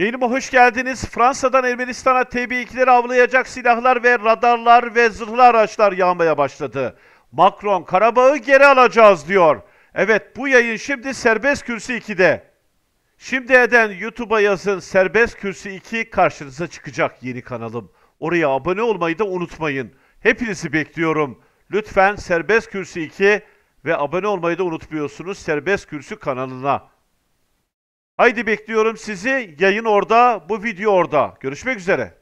Yayınıma hoş geldiniz. Fransa'dan Ermenistan'a TB2'leri avlayacak silahlar ve radarlar ve zırhlı araçlar yağmaya başladı. Macron Karabağ'ı geri alacağız diyor. Evet bu yayın şimdi Serbest Kürsü 2'de. Şimdi eden YouTube'a yazın Serbest Kürsü 2 karşınıza çıkacak yeni kanalım. Oraya abone olmayı da unutmayın. Hepinizi bekliyorum. Lütfen Serbest Kürsü 2 ve abone olmayı da unutmuyorsunuz Serbest Kürsü kanalına. Haydi bekliyorum sizi. Yayın orada, bu video orada. Görüşmek üzere.